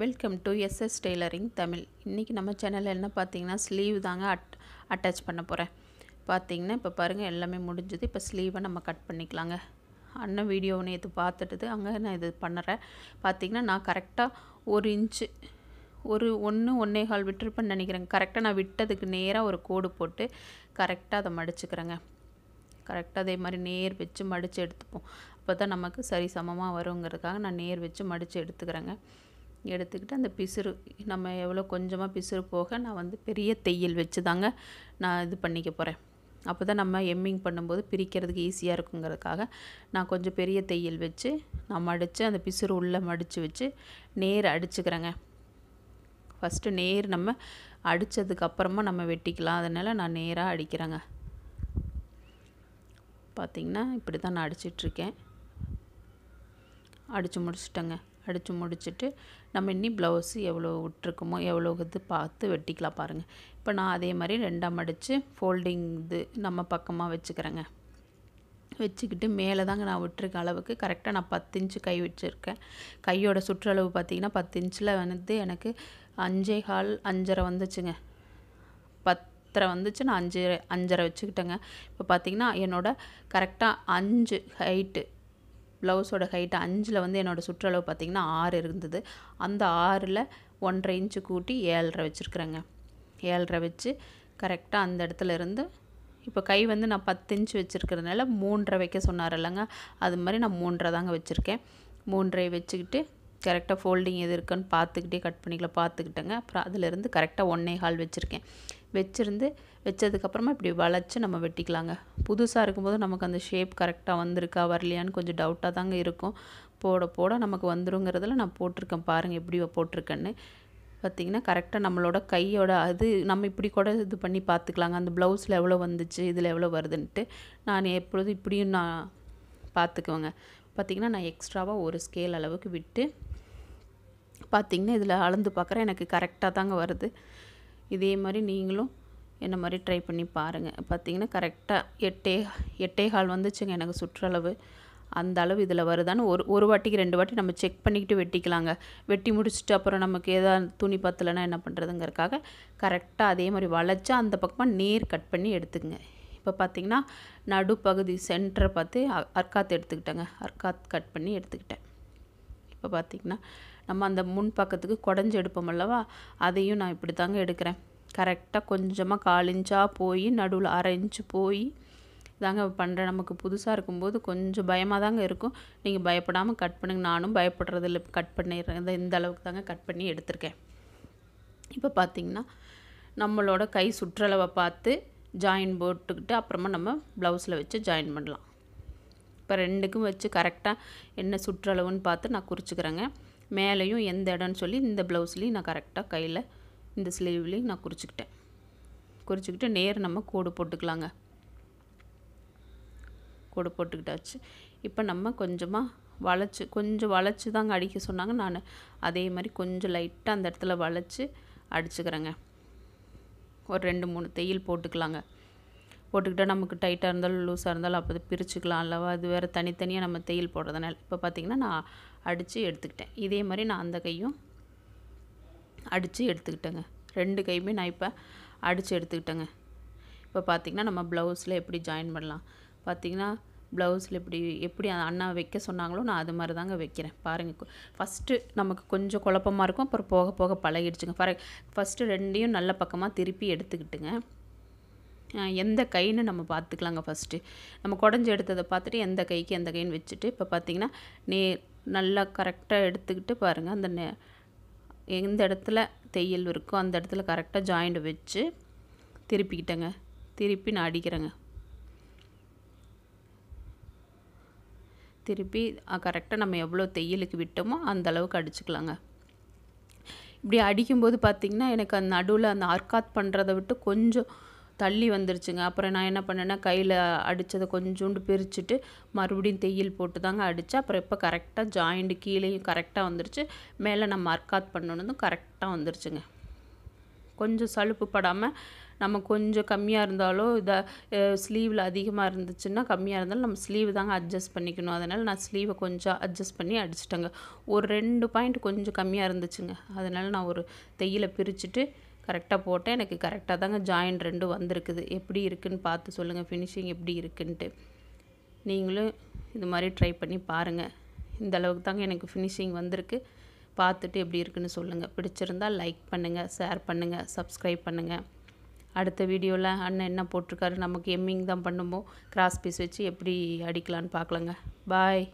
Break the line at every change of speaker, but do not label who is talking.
welcome to SS tailoring Tamil இன்றைக்கி நம்ம சேனலில் என்ன பார்த்தீங்கன்னா ஸ்லீவ் தாங்க அட் அட்டாச் பண்ண போகிறேன் பார்த்தீங்கன்னா இப்போ பாருங்கள் எல்லாமே முடிஞ்சது இப்போ ஸ்லீவை நம்ம கட் பண்ணிக்கலாங்க அண்ணன் வீடியோ நேற்று பார்த்துட்டுது அங்கே நான் இது பண்ணுறேன் பார்த்திங்கன்னா நான் கரெக்டாக ஒரு இன்ச்சு ஒரு ஒன்று ஒன்றே கால் விட்டுருப்பேன்னு நினைக்கிறேங்க கரெக்டாக நான் விட்டதுக்கு நேராக ஒரு கோடு போட்டு கரெக்டாக அதை மடிச்சுக்கிறேங்க கரெக்டாக அதே மாதிரி நேர் வச்சு மடித்து எடுத்துப்போம் அப்போ தான் நமக்கு சரி சமமாக வருங்கிறதுக்காக நான் நேர் வச்சு மடித்து எடுத்துக்கிறேங்க எடுத்துக்கிட்டு அந்த பிசுறு நம்ம எவ்வளோ கொஞ்சமாக பிசுறு போக நான் வந்து பெரிய தையல் வச்சு தாங்க நான் இது பண்ணிக்க போகிறேன் அப்போ தான் நம்ம எம்மிங் பண்ணும்போது பிரிக்கிறதுக்கு ஈஸியாக இருக்குங்கிறதுக்காக நான் கொஞ்சம் பெரிய தையல் வச்சு நான் மடித்து அந்த பிசுறு உள்ளே மடித்து வச்சு நேர் அடிச்சுக்கிறேங்க ஃபஸ்ட்டு நேர் நம்ம அடித்ததுக்கப்புறமா நம்ம வெட்டிக்கலாம் அதனால் நான் நேராக அடிக்கிறேங்க பார்த்திங்கன்னா இப்படி தான் நான் அடிச்சிட்ருக்கேன் அடித்து முடிச்சிட்டேங்க அடித்து முடிச்சுட்டு நம்ம இன்னி ப்ளவுஸு எவ்வளோ விட்டுருக்குமோ எவ்வளோ இது பார்த்து வெட்டிக்கலாம் பாருங்கள் இப்போ நான் அதே மாதிரி ரெண்டாம் அடித்து ஃபோல்டிங் இது நம்ம பக்கமாக வச்சுக்கிறேங்க வச்சுக்கிட்டு மேலே தாங்க நான் விட்டுருக்க அளவுக்கு கரெக்டாக நான் பத்து இன்ச்சு கை வச்சுருக்கேன் கையோட சுற்றளவு பார்த்திங்கன்னா பத்து இன்ச்சில் வந்து எனக்கு அஞ்சே கால் அஞ்சரை வந்துச்சுங்க பத்தரை வந்துச்சு நான் அஞ்சு அஞ்சரை வச்சுக்கிட்டேங்க இப்போ பார்த்திங்கன்னா என்னோடய கரெக்டாக அஞ்சு ஹைட்டு ப்ளவுஸோட ஹைட்டு அஞ்சில் வந்து என்னோடய சுற்றளவு பார்த்திங்கன்னா ஆறு இருந்தது அந்த ஆறில் ஒன்றரை இன்ச்சு கூட்டி ஏழரை வச்சுருக்குறேங்க ஏழரை வச்சு கரெக்டாக அந்த இடத்துல இருந்து இப்போ கை வந்து நான் பத்து இன்ச்சு வச்சுருக்கிறதுனால மூன்றரை வைக்க சொன்னார் இல்லைங்க அது மாதிரி நான் மூன்றரை தாங்க வச்சுருக்கேன் மூன்றரை வச்சுக்கிட்டு கரெக்டாக ஃபோல்டிங் எது இருக்குன்னு பார்த்துக்கிட்டே கட் பண்ணிக்கலாம் பார்த்துக்கிட்டேங்க அப்புறம் அதிலேருந்து கரெக்டாக ஒன்றே ஹால் வச்சுருக்கேன் வச்சுருந்து வச்சதுக்கப்புறமா இப்படி வளைச்சி நம்ம வெட்டிக்கலாங்க புதுசாக இருக்கும்போது நமக்கு அந்த ஷேப் கரெக்டாக வந்திருக்கா வரலையான்னு கொஞ்சம் டவுட்டாக தாங்க இருக்கும் போட போட நமக்கு வந்துருங்கிறதுல நான் போட்டிருக்கேன் பாருங்கள் எப்படி போட்டிருக்கேன்னு பார்த்திங்கன்னா கரெக்டாக நம்மளோட கையோட அது நம்ம இப்படி கூட இது பண்ணி பார்த்துக்கலாங்க அந்த ப்ளவுஸில் எவ்வளோ வந்துச்சு இதில் எவ்வளோ வருதுன்ட்டு நான் எப்பொழுதும் இப்படியும் நான் பார்த்துக்குவேங்க பார்த்திங்கன்னா நான் எக்ஸ்ட்ராவாக ஒரு ஸ்கேல் அளவுக்கு விட்டு பார்த்திங்கன்னா இதில் அளந்து பார்க்குறேன் எனக்கு கரெக்டாக தாங்க வருது இதே மாதிரி நீங்களும் என்ன மாதிரி ட்ரை பண்ணி பாருங்கள் பார்த்தீங்கன்னா கரெக்டாக எட்டே எட்டே கால் வந்துச்சுங்க எனக்கு சுற்றளவு அந்த அளவு இதில் வருதான்னு ஒரு ஒரு வாட்டிக்கு ரெண்டு வாட்டி நம்ம செக் பண்ணிக்கிட்டு வெட்டிக்கலாங்க வெட்டி முடிச்சுட்டு அப்புறம் நமக்கு ஏதாவது துணி பத்தலைன்னா என்ன பண்ணுறதுங்கிறக்காக கரெக்டாக அதே மாதிரி வளைச்சா அந்த பக்கமாக நேர் கட் பண்ணி எடுத்துக்கங்க இப்போ பார்த்திங்கன்னா நடுப்பகுதி சென்டரை பார்த்து அர்க்காத் எடுத்துக்கிட்டேங்க அர்க்காத் கட் பண்ணி எடுத்துக்கிட்டேன் இப்போ பார்த்திங்கன்னா நம்ம அந்த முன் பக்கத்துக்கு குடஞ்சி எடுப்போம் அல்லவா அதையும் நான் இப்படி தாங்க எடுக்கிறேன் கரெக்டாக கொஞ்சமாக காலிஞ்சா போய் நடுவில் அரைஞ்சு போய் தாங்க பண்ணுறேன் நமக்கு புதுசாக இருக்கும்போது கொஞ்சம் பயமாக தாங்க இருக்கும் நீங்கள் பயப்படாமல் கட் பண்ணுங்க நானும் பயப்படுறதில்ல கட் பண்ணிடுறேன் இந்த இந்த அளவுக்கு தாங்க கட் பண்ணி எடுத்திருக்கேன் இப்போ பார்த்திங்கன்னா நம்மளோட கை சுற்றளவை பார்த்து ஜாயின் போட்டுக்கிட்டு அப்புறமா நம்ம ப்ளவுஸில் வச்சு ஜாயின் பண்ணலாம் இப்போ ரெண்டுக்கும் வச்சு கரெக்டாக என்ன சுற்றளவுன்னு பார்த்து நான் குறிச்சிக்கிறேங்க மேலேயும் எந்த இடம்னு சொல்லி இந்த ப்ளவுஸ்லேயும் நான் கரெக்டாக கையில் இந்த ஸ்லீவ்லேயும் நான் குறிச்சிக்கிட்டேன் குறிச்சிக்கிட்டு நேர் நம்ம கோடு போட்டுக்கலாங்க கோடு போட்டுக்கிட்டாச்சு இப்போ நம்ம கொஞ்சமாக வளைச்சி கொஞ்சம் வளைச்சி தாங்க அடிக்க சொன்னாங்க நான் அதே மாதிரி கொஞ்சம் லைட்டாக அந்த இடத்துல வளைச்சி அடிச்சுக்கிறேங்க ஒரு ரெண்டு மூணு தையல் போட்டுக்கலாங்க போட்டுக்கிட்டால் நமக்கு டைட்டாக இருந்தாலும் லூஸாக இருந்தாலும் அப்போ பிரிச்சுக்கலாம் அல்லவா அது வேறு தனித்தனியாக நம்ம தையல் போடுறதுனால இப்போ பார்த்திங்கன்னா நான் அடித்து எடுத்துக்கிட்டேன் இதே மாதிரி நான் அந்த கையும் அடித்து எடுத்துக்கிட்டேங்க ரெண்டு கையுமே நான் இப்போ அடித்து எடுத்துக்கிட்டேங்க இப்போ பார்த்திங்கன்னா நம்ம ப்ளவுஸில் எப்படி ஜாயின் பண்ணலாம் பார்த்திங்கன்னா ப்ளவுஸில் இப்படி எப்படி அண்ணா வைக்க சொன்னாங்களோ நான் அது மாதிரி தாங்க வைக்கிறேன் பாருங்கள் ஃபஸ்ட்டு நமக்கு கொஞ்சம் குழப்பமாக இருக்கும் அப்புறம் போக போக பழகிடுச்சுங்க ஃபார் ஃபஸ்ட்டு ரெண்டையும் நல்ல பக்கமாக திருப்பி எடுத்துக்கிட்டுங்க எந்த கைன்னு நம்ம பார்த்துக்கலாங்க ஃபஸ்ட்டு நம்ம குடஞ்சி எடுத்ததை பார்த்துட்டு எந்த கைக்கு எந்த கைன்னு வச்சுட்டு இப்போ பார்த்திங்கன்னா நே நல்லா கரெக்டாக எடுத்துக்கிட்டு பாருங்கள் அந்த நே எந்த இடத்துல தையல் இருக்கோ அந்த இடத்துல கரெக்டாக ஜாயிண்ட் வச்சு திருப்பிக்கிட்டேங்க திருப்பி நான் அடிக்கிறேங்க திருப்பி கரெக்டாக நம்ம எவ்வளோ தையலுக்கு விட்டோமோ அந்த அளவுக்கு அடிச்சுக்கலாங்க இப்படி அடிக்கும்போது பார்த்திங்கன்னா எனக்கு அந்த நடுவில் அந்த ஆர்காத் பண்ணுறதை விட்டு கொஞ்சம் தள்ளி வந்துருச்சுங்க அப்புறம் நான் என்ன பண்ணேன்னா கையில் அடித்ததை கொஞ்சோண்டு பிரிச்சுட்டு மறுபடியும் தையல் போட்டு தாங்க அடித்தேன் அப்புறம் இப்போ கரெக்டாக ஜாயிண்ட் கீழேயும் கரெக்டாக வந்துருச்சு மேலே நான் மர்க்காத் பண்ணணுதும் கரெக்டாக வந்துருச்சுங்க கொஞ்சம் சலுப்பு படாமல் நம்ம கொஞ்சம் கம்மியாக இருந்தாலோ இதை ஸ்லீவில் அதிகமாக இருந்துச்சுன்னா கம்மியாக இருந்தாலும் நம்ம ஸ்லீவ் தாங்க அட்ஜஸ்ட் பண்ணிக்கணும் அதனால் நான் ஸ்லீவை கொஞ்சம் அட்ஜஸ்ட் பண்ணி அடிச்சிட்டேங்க ஒரு ரெண்டு பாயிண்ட் கொஞ்சம் கம்மியாக இருந்துச்சுங்க அதனால் நான் ஒரு தையில் பிரிச்சுட்டு கரெக்டாக போட்டேன் எனக்கு கரெக்டாக தாங்க ஜாயின் ரெண்டும் வந்திருக்குது எப்படி இருக்குன்னு பார்த்து சொல்லுங்கள் ஃபினிஷிங் எப்படி இருக்குன்ட்டு நீங்களும் இது மாதிரி ட்ரை பண்ணி பாருங்கள் இந்த அளவுக்கு தாங்க எனக்கு ஃபினிஷிங் வந்திருக்கு பார்த்துட்டு எப்படி இருக்குன்னு சொல்லுங்கள் பிடிச்சிருந்தால் லைக் பண்ணுங்கள் ஷேர் பண்ணுங்கள் சப்ஸ்கிரைப் பண்ணுங்கள் அடுத்த வீடியோவில் அண்ணன் என்ன போட்டிருக்காரு நமக்கு எம்மிங் தான் பண்ணுமோ கிராஸ் பீஸ் வச்சு எப்படி அடிக்கலான்னு பார்க்கலாங்க பாய்